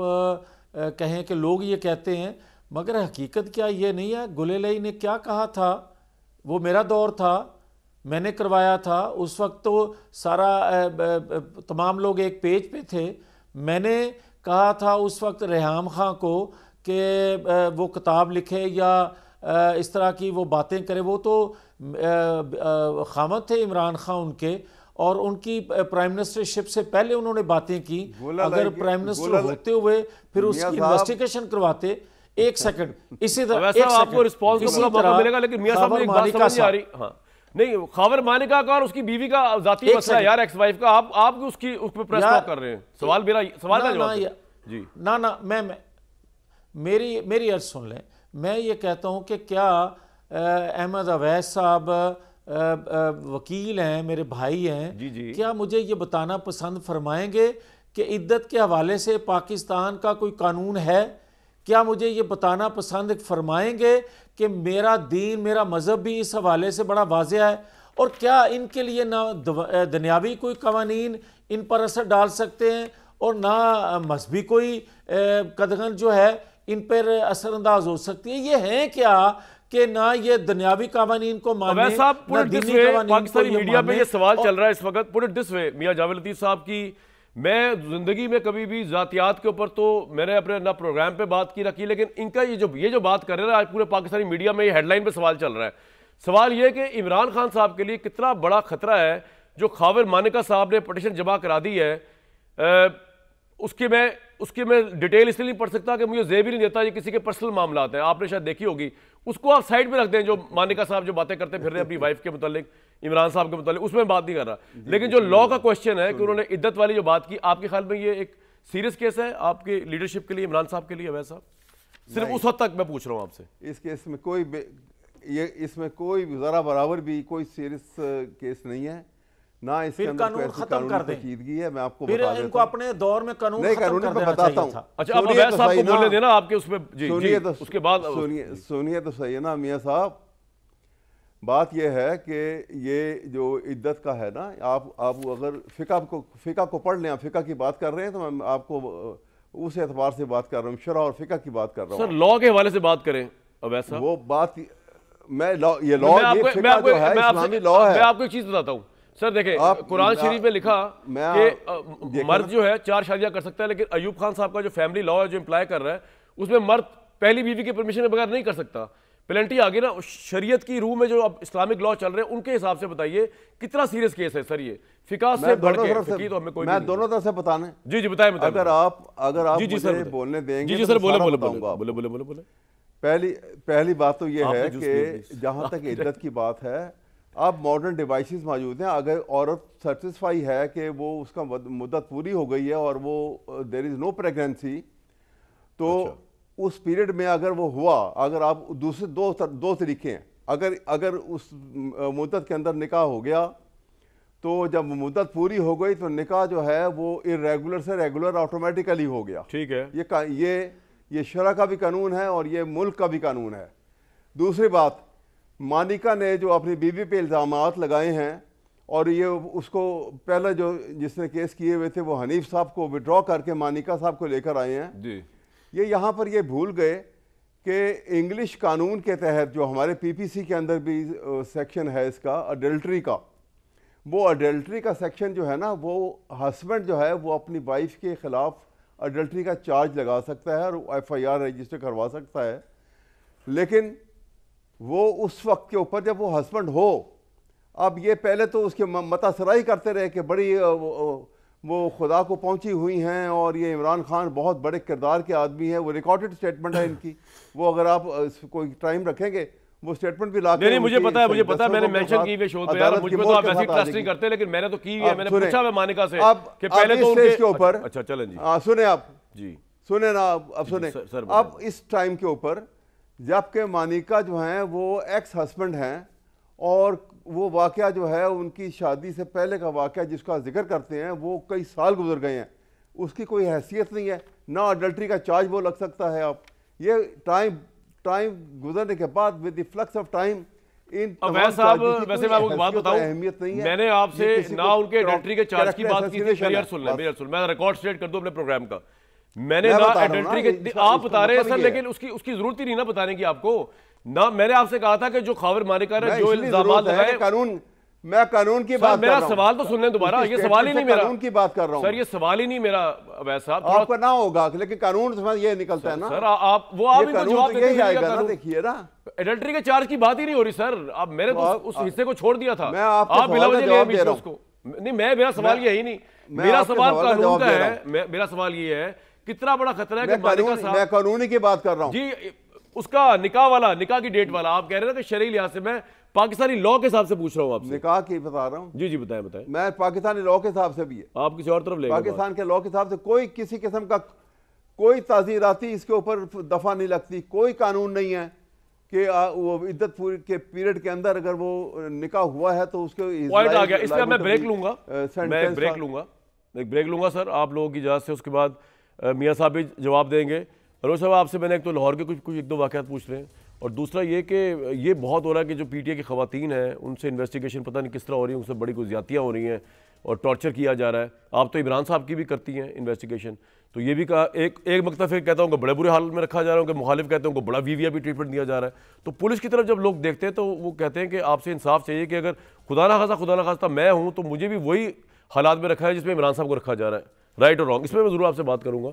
कहें कि लोग ये कहते हैं मगर हकीकत क्या ये नहीं है गुलेलई ने क्या कहा था वो मेरा दौर था मैंने करवाया था उस वक्त तो सारा तमाम लोग एक पेज पे थे मैंने कहा था उस वक्त रेहम खां को कि वो किताब लिखे या इस तरह की वो बातें करे वो तो खामत थे इमरान ख़ान उनके और उनकी प्राइम मिनिस्टरशिप से पहले उन्होंने बातें की अगर प्राइम मिनिस्टर होते हुए फिर उसकी इन्वेस्टिगेशन करवाते एक सेकंड इसी तरह एक आपको रिस्पॉन्स का मिलेगा लेकिन मियां साहब एक बात समझ नहीं आ रही हाँ नहीं खबर मानिका का और उसकी बीवी का जाती मसला यार एक्स वाइफ का आप आप उसकी उस पर प्रेस कर रहे हैं सवाल मेरा सवाल का जवाब जी ना ना मैं मैं मेरी मेरी अर्ज सुन लें मैं ये कहता हूँ कि क्या अहमद अवैस साहब वकील हैं मेरे भाई हैं जी जी क्या मुझे ये बताना पसंद फरमाएंगे कि इद्दत के हवाले से पाकिस्तान का कोई कानून है क्या मुझे ये बताना पसंद फरमाएंगे कि मेरा दीन मेरा मज़हब भी इस हवाले से बड़ा वाज है और क्या इनके लिए ना दुनियावी कोई कवानीन इन पर असर डाल सकते हैं और ना मजहबी कोई कदगन जो है इन पर असरअंदाज हो सकती है ये हैं क्या कि ना ये दुनियावी कवानी को तो माने साहब मीडिया पर यह सवाल चल रहा है इस वक्त पूरे डिस वे मियाँ जावेदी साहब की मैं ज़िंदगी में कभी भी ज़ातियात के ऊपर तो मैंने अपने ना प्रोग्राम पे बात की रखी लेकिन इनका ये जो ये जो बात कर रहे हैं आज पूरे पाकिस्तानी मीडिया में ये हेडलाइन पे सवाल चल रहा है सवाल ये कि इमरान खान साहब के लिए कितना बड़ा खतरा है जो खाविर मानिका साहब ने पटिशन जमा करा दी है आ, उसकी मैं उसकी मैं डिटेल इसलिए नहीं पढ़ सकता कि मुझे जेब भी नहीं देता ये किसी के पर्सनल मामला हैं आपने शायद देखी होगी उसको आप साइड में रख दें जो मानिका साहब जो बातें करते फिर रहे अपनी वाइफ के मुतलिक इमरान साहब के मतलब उसमें बात नहीं कर रहा लेकिन जो लॉ का क्वेश्चन है कि उन्होंने इद्दत वाली जो बात की आपके ख्याल में ये एक सीरियस केस है आपके लीडरशिप के लिए इमरान साहब के लिए वैसा सिर्फ उस हद तक मैं पूछ रहा हूँ आपसे इस केस में कोई ये इसमें कोई ज़रा बराबर भी कोई सीरियस केस uh, नहीं है ना इसके कानून खत्म कर देगी है मैं आपको फिर बता इनको अपने दौर में कानून नहीं कानून मैं तो बताता हूँ अच्छा आप तो को बोलने देना आपके उसमें सुनिए तो उसके बाद सोनिए सोनिए तो सही है ना मियाँ साहब बात यह है कि ये जो इद्दत का है ना आप आप अगर फ़िका को फ़िका को पढ़ लें आप फ़िका की बात कर रहे हैं तो मैं आपको उस एतबार से बात कर रहा हूँ शरा और फ़िका की बात कर रहा हूँ सर लॉ के हवाले से बात करें अब ऐसा वो बात मैं लॉ ये लॉ ये है इस्लामी लॉ है मैं आपको एक चीज़ बताता हूँ सर देखें आप कुरान शरीफ में लिखा कि मर्द जो है चार शादियां कर सकता है लेकिन अयूब खान साहब का जो फैमिली लॉ है जो इम्प्लाई कर रहा है उसमें मर्द पहली बीवी की परमिशन के बगैर नहीं कर सकता पेनल्टी आगे ना शरीयत की रूह में जो अब इस्लामिक लॉ चल रहे हैं उनके हिसाब से बताइए कितना सीरियस केस है सर ये फिका से बढ़ के तो हमें कोई मैं दोनों तरफ से बताने जी जी बताएं बताएं अगर आप अगर आप जी जी सर बोलने देंगे जी जी तो सर बोले बोले बोले बोले बोले बोले पहली पहली बात तो ये है कि जहां तक इज्जत की बात है अब मॉडर्न डिवाइसेस मौजूद हैं अगर औरत सेटिस्फाई है कि वो उसका मुद्दत पूरी हो गई है और वो देर इज़ नो प्रेगनेंसी तो अच्छा। उस पीरियड में अगर वो हुआ अगर आप दूसरे दो तर, दो तरीके हैं अगर अगर उस मुद्दत के अंदर निकाह हो गया तो जब मुद्दत पूरी हो गई तो निकाह जो है वो इरेगुलर से रेगुलर ऑटोमेटिकली हो गया ठीक है ये का, ये ये शरा का भी कानून है और ये मुल्क का भी कानून है दूसरी बात मानिका ने जो अपनी बीवी पे इल्ज़ाम लगाए हैं और ये उसको पहले जो जिसने केस किए हुए थे वो हनीफ साहब को विड्रॉ करके मानिका साहब को लेकर आए हैं जी ये यहाँ पर ये भूल गए कि इंग्लिश कानून के तहत जो हमारे पीपीसी के अंदर भी सेक्शन है इसका अडल्ट्री का वो अडल्ट्री का सेक्शन जो है ना वो हस्बैंड जो है वो अपनी वाइफ के ख़िलाफ़ अडल्ट्री का चार्ज लगा सकता है और एफआईआर रजिस्टर करवा सकता है लेकिन वो उस वक्त के ऊपर जब वो हस्बैंड हो अब ये पहले तो उसके मतासराई करते रहे कि बड़ी वो, वो, वो खुदा को पहुंची हुई हैं और ये इमरान खान बहुत बड़े किरदार के आदमी है वो रिकॉर्डेड स्टेटमेंट है इनकी वो अगर आप कोई टाइम रखेंगे वो स्टेटमेंट भी ला नहीं, नहीं मुझे पता है मुझे पता है मैंने मेंशन की हुई शो पे तो यार मुझे तो आप ऐसी ट्रस्ट नहीं करते लेकिन मैंने तो की है मैंने पूछा मैं मानिका से कि पहले तो उनके ऊपर अच्छा, अच्छा चलें जी हां सुने आप जी सुने ना अब सुने अब इस टाइम के ऊपर जबकि मानिका जो है वो एक्स हस्बैंड हैं और वो वाक़ जो है उनकी शादी से पहले का वाक़ जिसका जिक्र करते हैं वो कई साल गुजर गए हैं उसकी कोई हैसियत नहीं है ना अडल्ट्री का चार्ज वो लग सकता है आप ये टाइम टाइम गुजरने के बाद with the flux of time इन साहब वैसे मैं आपको बात बताऊं अहमियत नहीं है मैंने आपसे ना उनके अडल्ट्री के चार्ज की बात की मेरी सुन लें मेरी सुन मैं रिकॉर्ड स्ट्रेट कर दूं अपने प्रोग्राम का मैंने ना एडल्ट्री के आप बता रहे हैं मतलब सर लेकिन उसकी उसकी जरूरत ही नहीं ना बताने की आपको ना मैंने आपसे कहा था कि जो खबर मारे कर रहे जो इल्जाम लगाए कानून मैं कानून की बात मेरा सवाल तो सुन लें दोबारा ये सवाल ही नहीं मेरा कानून की बात कर रहा हूँ सर ये सवाल ही नहीं मेरा वैसा आपको ना होगा लेकिन कानून ये निकलता है ना सर आप वो आप तो जवाब तो देखिए ना एडल्ट्री के चार्ज की बात ही नहीं हो रही सर आप मेरे तो, तो उस हिस्से को छोड़ दिया था आप बिला वजह नहीं मैं मेरा सवाल यही नहीं मेरा सवाल कानून का है मेरा सवाल ये है कितना बड़ा खतरा है कि मैं कानूनी की बात कर रहा हूँ जी उसका निकाह वाला निकाह की डेट वाला आप कह रहे हैं ना कि शरीर लिहाज से मैं पाकिस्तानी लॉ के हिसाब से पूछ रहा हूँ आपसे निकाह की बता रहा हूँ जी जी बताएं बताएं मैं पाकिस्तानी लॉ के हिसाब से भी है आप किसी और तरफ ले पाकिस्तान के लॉ के हिसाब से कोई किसी किस्म का कोई ताजीराती इसके ऊपर दफा नहीं लगती कोई कानून नहीं है कि वो इद्दत पूरी के पीरियड के अंदर अगर वो निकाह हुआ है तो उसके पॉइंट आ गया इसलिए मैं ब्रेक लूंगा मैं ब्रेक लूंगा एक ब्रेक लूंगा सर आप लोगों की इजाज़त से उसके बाद मियाँ साहब भी जवाब देंगे रोज साहब आपसे मैंने एक तो लाहौर के कुछ कुछ एक दो वाक़ पूछ रहे हैं और दूसरा ये कि ये बहुत हो रहा है कि जो पी टी ए की खातन हैं उनसे इन्वेस्टिगेशन पता नहीं किस तरह हो रही है उनसे बड़ी कुछ ज्यादियाँ हो रही हैं और टॉर्चर किया जा रहा है आप तो इमरान साहब की भी करती हैं इन्वेस्टिगेशन तो ये भी कहा एक एक मकता फिर कहता हूँ बड़े बुरे हालत में रखा जा रहा है उनके मुखालिफ कहते हैं उनको बड़ा वी वी आई ट्रीटमेंट दिया जा रहा है तो पुलिस की तरफ जब लोग देखते हैं तो वो कहते हैं कि आपसे इंसाफ चाहिए कि अगर खुदा ना खासा खुदा ना खासा मैं हूँ तो मुझे भी वही हालात में रखा है जिसमें इमरान साहब को रखा जा रहा है राइट और रॉन्ग इसमें मैं ज़रूर आपसे बात करूँगा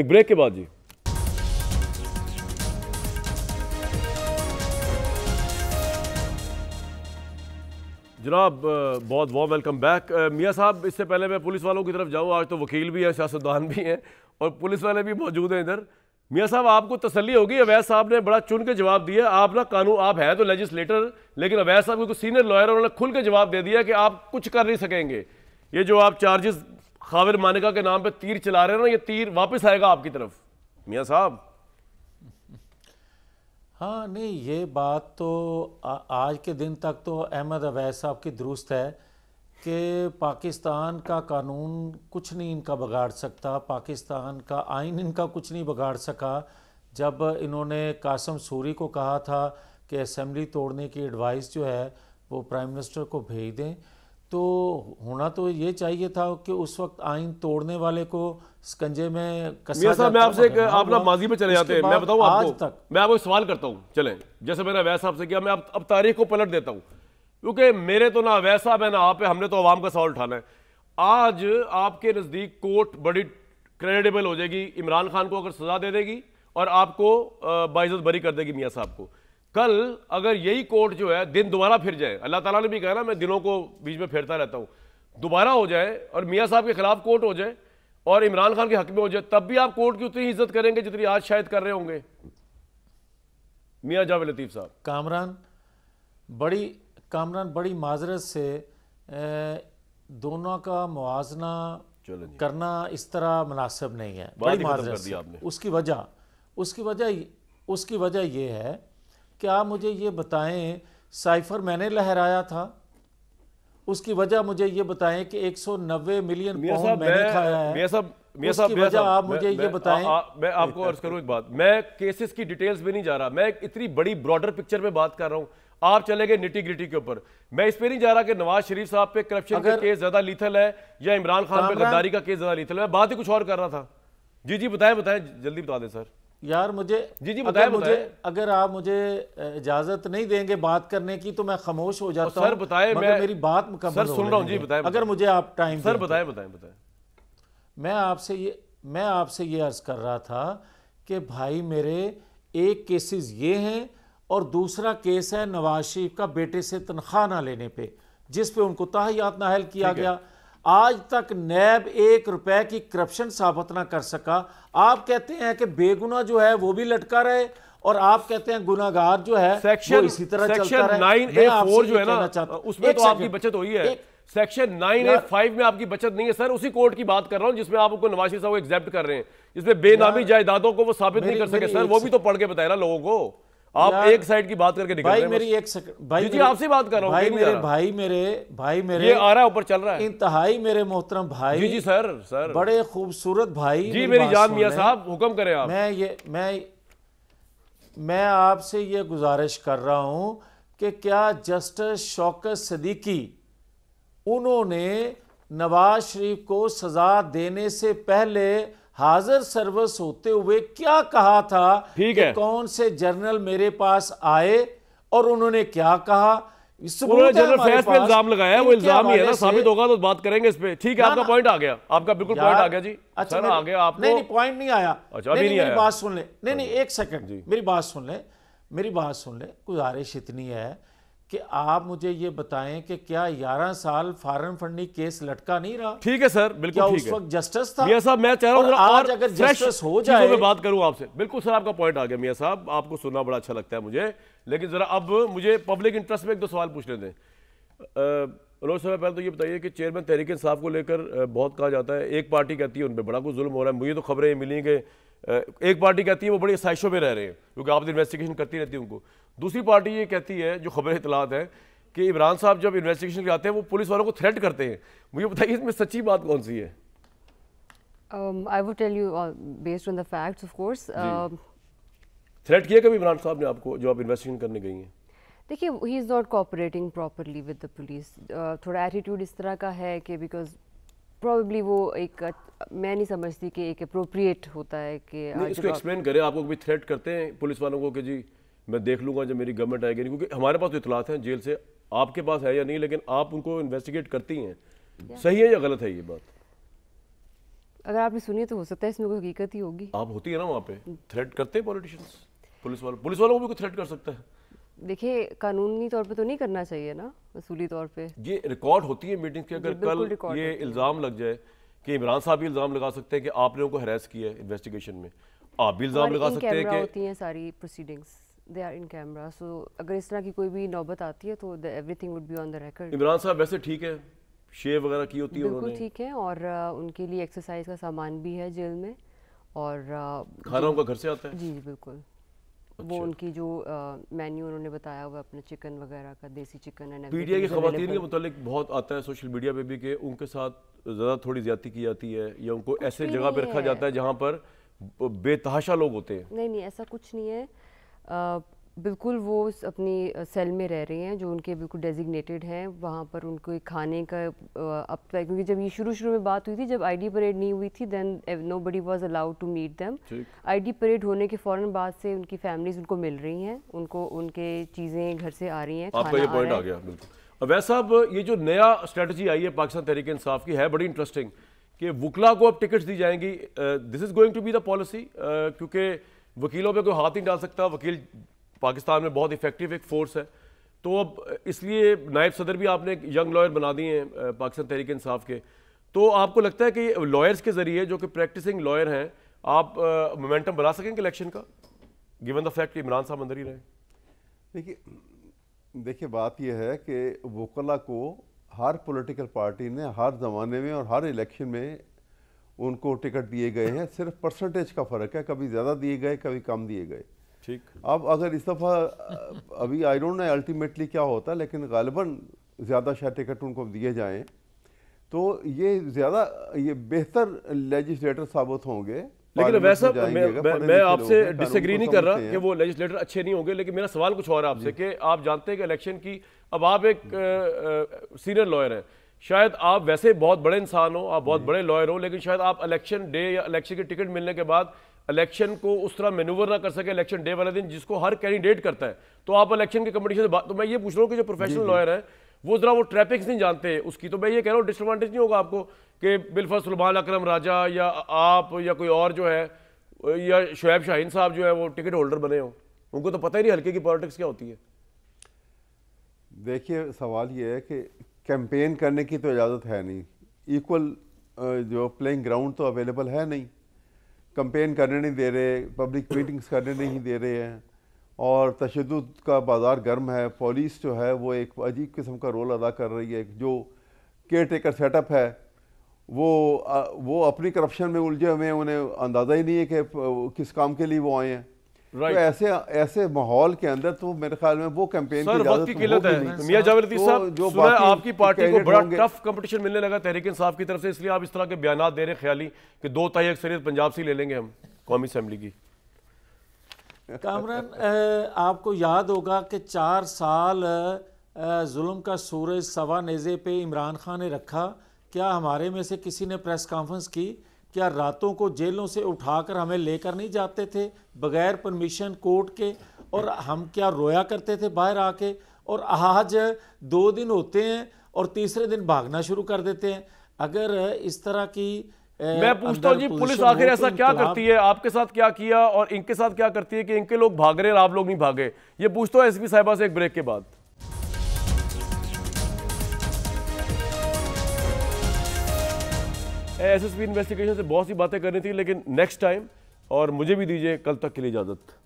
एक ब्रेक के बाद जी जनाब बहुत बहुत वेलकम बैक मियाँ साहब इससे पहले मैं पुलिस वालों की तरफ जाऊँ आज तो वकील भी हैं सियासतदान भी हैं और पुलिस वाले भी मौजूद हैं इधर मियाँ साहब आपको तसली होगी अवैध साहब ने बड़ा चुन के जवाब दिया आप ना कानून आप हैं तो लेजिस्लेटर लेकिन अवैध साहब के सीनियर लॉयर उन्होंने खुल के जवाब दे दिया कि आप कुछ कर नहीं सकेंगे ये जो आप चार्जेस खाविर मानिका के नाम पर तीर चला रहे हो ना ये तीर वापस आएगा आपकी तरफ मियाँ साहब हाँ नहीं ये बात तो आ, आज के दिन तक तो अहमद अवैस साहब की दुरुस्त है कि पाकिस्तान का कानून कुछ नहीं इनका बिगाड़ सकता पाकिस्तान का आइन इनका कुछ नहीं बिगाड़ सका जब इन्होंने कासम सूरी को कहा था कि असम्बली तोड़ने की एडवाइस जो है वो प्राइम मिनिस्टर को भेज दें तो होना तो ये चाहिए था कि उस वक्त आइन तोड़ने वाले को स्कंजे में कसा मैं आपसे एक आप ना माजी में चले जाते हैं मैं बताऊं आपको तक मैं आपको सवाल करता हूं चलें जैसे मैंने अवैध साहब से किया मैं अब अब तारीख को पलट देता हूं क्योंकि मेरे तो ना अवैध साहब है ना आप है हमने तो आवाम का सवाल उठाना है आज आपके नज़दीक कोर्ट बड़ी क्रेडिबल हो जाएगी इमरान खान को अगर सजा दे देगी और आपको बाइजत बरी कर देगी मियाँ साहब को कल अगर यही कोर्ट जो है दिन दोबारा फिर जाए अल्लाह ताला ने भी कहा ना मैं दिनों को बीच में फेरता रहता हूँ दोबारा हो जाए और मियाँ साहब के खिलाफ कोर्ट हो जाए और इमरान खान के हक में हो जाए तब भी आप कोर्ट की उतनी इज्जत करेंगे जितनी आज शायद कर रहे होंगे मियाँ जावेद लतीफ़ साहब कामरान बड़ी कामरान बड़ी माजरत से दोनों का मुजना करना इस तरह मुनासिब नहीं है बड़ी माजरत उसकी वजह उसकी वजह उसकी वजह यह है क्या मुझे ये बताएं साइफर मैंने लहराया था उसकी वजह मुझे ये बताएं कि 190 मिलियन पाउंड मैंने खाया है मैं सब मैं सब आप मुझे मैं, ये बताएं आ, आ, मैं आपको अर्ज करूं एक बात मैं केसेस की डिटेल्स में नहीं जा रहा मैं इतनी बड़ी ब्रॉडर पिक्चर में बात कर रहा हूं आप चले गए निटी ग्रिटी के ऊपर मैं इस पे नहीं जा रहा कि नवाज शरीफ साहब पे करप्शन का केस ज्यादा लीथल है या इमरान खान पे गद्दारी का केस ज्यादा लीथल है मैं बात ही कुछ और कर रहा था जी जी बताएं बताएं जल्दी बता दें सर यार मुझे जी जी बताए मुझे अगर आप मुझे इजाजत नहीं देंगे बात करने की तो मैं खामोश हो जाता हूँ सर बताए मैं मेरी बात मुकम्मल सर सुन रहा हूँ जी बताए अगर मुझे आप टाइम सर बताए बताए बताए मैं आपसे ये मैं आपसे ये अर्ज कर रहा था कि भाई मेरे एक केसेस ये हैं और दूसरा केस है नवाज शरीफ का बेटे से तनख्वाह ना लेने पे जिस पे उनको तहयात नाहल किया गया आज तक नैब एक रुपए की करप्शन साबित ना कर सका आप कहते हैं कि बेगुना जो है वो भी लटका रहे और आप कहते हैं गुनागार जो है सेक्शन इसी तरह सेक्शन नाइन ए फोर जो है ना उसमें तो आपकी बचत हुई है सेक्शन नाइन ए फाइव में आपकी बचत नहीं है सर उसी कोर्ट की बात कर रहा हूं जिसमें आप उनको नवाशी साहब एग्जेप्ट कर रहे हैं जिसमें बेनामी जायदादों को वो साबित नहीं कर सके सर वो भी तो पढ़ के बताए ना लोगों को आप एक साइड की बात करके भाई मेरी एक सक... भाई जी आपसे बात कर रहा हूँ भाई मेरे भाई मेरे ये आ रहा है ऊपर चल रहा है इंतहाई मेरे मोहतरम भाई जी जी सर सर बड़े खूबसूरत भाई जी मेरी जान मिया साहब हुक्म करें आप मैं ये मैं मैं आपसे ये गुजारिश कर रहा हूँ कि क्या जस्टिस शौकत सदीकी उन्होंने नवाज शरीफ को सजा देने से पहले हाजिर सर्वस होते हुए क्या कहा था कि है कौन से जर्नल मेरे पास आए और उन्होंने क्या कहा जनरल फैज पे इल्जाम लगाया है वो इल्जाम ही है ना साबित होगा तो बात करेंगे इस पे ठीक है आपका पॉइंट आ गया आपका बिल्कुल पॉइंट आ गया जी अच्छा आ गया आपको नहीं पॉइंट नहीं आया अच्छा अभी नहीं मेरी बात सुन ले नहीं नहीं हाँ एक सेकंड जी मेरी बात सुन ले मेरी बात सुन ले गुजारिश इतनी है कि आप मुझे ये बताएं कि क्या 11 साल फॉरन फंडी केस लटका नहीं रहा ठीक है सर बिल्कुल ठीक उस वक्त जस्टिस था मियां साहब मैं चाह रहा हूँ आज अगर जस्टिस हो जाए मैं बात करूं आपसे बिल्कुल सर आपका पॉइंट आ गया मियां साहब आपको सुनना बड़ा अच्छा लगता है मुझे लेकिन जरा अब मुझे पब्लिक इंटरेस्ट में एक दो सवाल पूछ लेते हैं रोज साहब पहले तो ये बताइए कि चेयरमैन तहरीक इंसाफ को लेकर बहुत कहा जाता है एक पार्टी कहती है उन पर बड़ा कुछ जुल्म हो रहा है मुझे तो खबरें मिली कि एक पार्टी कहती है वो बड़ी साइशों में रह रहे हैं क्योंकि आप इन्वेस्टिगेशन तो करती रहती है उनको दूसरी पार्टी ये कहती है जो खबर इतलात है कि इमरान साहब जब इन्वेस्टिगेशन कराते हैं वो पुलिस वालों को थ्रेट करते हैं मुझे बताइए इसमें सच्ची बात कौन सी है um, I would tell you uh, based on the facts, threat uh, किया कभी इमरान साहब ने आपको जो आप इन्वेस्टिगेशन करने गई हैं देखिए he is not cooperating properly with the police थोड़ा एटीट्यूड इस तरह का है कि बिकॉज प्रॉब्ली वो एक मैं नहीं समझती कि एक अप्रोप्रिएट होता है कि इसको एक्सप्लेन करें आपको भी थ्रेट करते हैं पुलिस वालों को कि जी मैं देख लूँगा जब मेरी गवर्नमेंट आएगी क्योंकि हमारे पास तो इतलात हैं जेल से आपके पास है या नहीं लेकिन आप उनको इन्वेस्टिगेट करती हैं सही है या गलत है ये बात अगर आपने सुनी तो हो सकता है इसमें कोई हकीकत ही होगी आप होती है ना वहाँ पे थ्रेट करते हैं पॉलिटिशियंस पुलिस वालों पुलिस वालों को भी कोई थ्रेट कर सकता है देखिए कानूनी तौर पे तो नहीं करना चाहिए ना वसूली तौर पे ये रिकॉर्ड होती है मीटिंग की अगर कल ये इल्ज़ाम लग जाए कि इमरान साहब भी इल्ज़ाम लगा सकते हैं कि आपने उनको हरास किया है इन्वेस्टिगेशन में आप भी इल्ज़ाम लगा सकते हैं कि होती हैं सारी proceedings they are in camera so अगर इस तरह की कोई भी नौबत आती है तो everything would be on the record Imran sahab वैसे ठीक है शेव वगैरह की होती है बिल्कुल ठीक है और उनके लिए एक्सरसाइज का सामान भी है जेल में और खाना उनका घर से आता है जी बिल्कुल वो अच्छा। उनकी जो मेन्यू उन्होंने बताया हुआ अपना चिकन वगैरह का देसी चिकन मीडिया की खवतिन के मतलब बहुत आता है सोशल मीडिया पे भी कि उनके साथ ज़्यादा थोड़ी ज्यादा की जाती है या उनको ऐसे जगह पे रखा जाता है जहाँ पर बेतहाशा लोग होते हैं नहीं नहीं ऐसा कुछ नहीं है बिल्कुल वो अपनी सेल में रह रही हैं जो उनके बिल्कुल डेजिग्नेटेड हैं वहाँ पर उनको खाने का अब तक तो क्योंकि जब ये शुरू शुरू में बात हुई थी जब आईडी परेड नहीं हुई थी then nobody was allowed to meet them ID parade होने के फ़ौरन बाद से उनकी फैमिलीज उनको मिल रही हैं उनको उनके चीज़ें घर से आ रही हैं आपका ये पॉइंट आ, गया बिल्कुल वैसा अब ये जो नया स्ट्रेटजी आई है पाकिस्तान तहरीक इंसाफ की है बड़ी इंटरेस्टिंग कि वकला को अब टिकट्स दी जाएंगी this is going to be the policy क्योंकि वकीलों पे कोई हाथ नहीं डाल सकता वकील पाकिस्तान में बहुत इफेक्टिव एक फोर्स है तो अब इसलिए नायब सदर भी आपने यंग लॉयर बना दिए हैं पाकिस्तान तहरीक इंसाफ के तो आपको लगता है कि लॉयर्स के ज़रिए जो कि प्रैक्टिसिंग लॉयर हैं आप मोमेंटम बना सकेंगे इलेक्शन का गिवन द फैक्ट इमरान साहब अंदर ही रहे देखिए देखिए बात यह है कि वकला को हर पॉलिटिकल पार्टी ने हर ज़माने में और हर इलेक्शन में उनको टिकट दिए गए हैं सिर्फ परसेंटेज का फ़र्क है कभी ज़्यादा दिए गए कभी कम दिए गए ठीक अब अगर इस दफ़ा अभी आई डोंट नो अल्टीमेटली क्या होता लेकिन गालिबा ज़्यादा शायद टिकट उनको दिए जाएं तो ये ज़्यादा ये बेहतर लेजिस्लेटर साबित होंगे लेकिन वैसा मैं, मैं, मैं आपसे डिसएग्री नहीं कर रहा कि वो लेजिस्लेटर अच्छे नहीं होंगे लेकिन मेरा सवाल कुछ और आपसे कि आप जानते हैं कि इलेक्शन की अब आप एक सीनियर लॉयर हैं शायद आप वैसे बहुत बड़े इंसान हो आप बहुत बड़े लॉयर हो लेकिन शायद आप इलेक्शन डे या इलेक्शन की टिकट मिलने के बाद इलेक्शन को उस तरह मेनूवर ना कर सके इलेक्शन डे वाले दिन जिसको हर कैंडिडेट करता है तो आप इलेक्शन के कंपटीशन से तो मैं ये पूछ रहा हूँ कि जो प्रोफेशनल लॉयर है वो जरा वो ट्रैफिक्स नहीं जानते उसकी तो मैं ये कह रहा हूँ डिसएडवांटेज नहीं होगा आपको कि बिलफर सुलमान अक्रम राजा या आप या कोई और जो है या शुएब शाहीन साहब जो है वो टिकट होल्डर बने हों उनको तो पता ही नहीं हल्के की पॉलिटिक्स क्या होती है देखिए सवाल ये है कि कैंपेन करने की तो इजाज़त है नहीं इक्वल जो प्लेइंग ग्राउंड तो अवेलेबल है नहीं कंपेन करने नहीं दे रहे पब्लिक मीटिंग्स करने नहीं दे रहे हैं और तशद का बाज़ार गर्म है पुलिस जो है वो एक अजीब किस्म का रोल अदा कर रही है जो केयर टेकर सेटअप है वो वो अपनी करप्शन में उलझे हुए हैं उन्हें अंदाज़ा ही नहीं है कि किस काम के लिए वो आए हैं right. तो ऐसे ऐसे माहौल के अंदर तो मेरे ख्याल में वो कैंपेन की किल्लत तो साहब जो सुना आपकी पार्टी को बड़ा टफ कंपटीशन मिलने लगा तहरीक इंसाफ की तरफ से इसलिए आप इस तरह के बयान दे रहे ख्याली कि दो तय अक्सरियत पंजाब से ले लेंगे हम कौमी असम्बली की कामरान आपको याद होगा कि चार साल जुल्म का सूरज सवा नेज़े पे इमरान खान ने रखा क्या हमारे में से किसी ने प्रेस कॉन्फ्रेंस की क्या रातों को जेलों से उठाकर हमें लेकर नहीं जाते थे बगैर परमिशन कोर्ट के और हम क्या रोया करते थे बाहर आके और आज दो दिन होते हैं और तीसरे दिन भागना शुरू कर देते हैं अगर इस तरह की मैं पूछता हूँ जी पुलिस आखिर ऐसा तो क्या करती है आपके साथ क्या किया और इनके साथ क्या करती है कि इनके लोग भाग रहे हैं आप लोग नहीं भागे ये पूछता हूँ एस पी साहिबा से एक ब्रेक के बाद एस एस इन्वेस्टिगेशन से बहुत सी बातें करनी थी लेकिन नेक्स्ट टाइम और मुझे भी दीजिए कल तक के लिए इजाज़त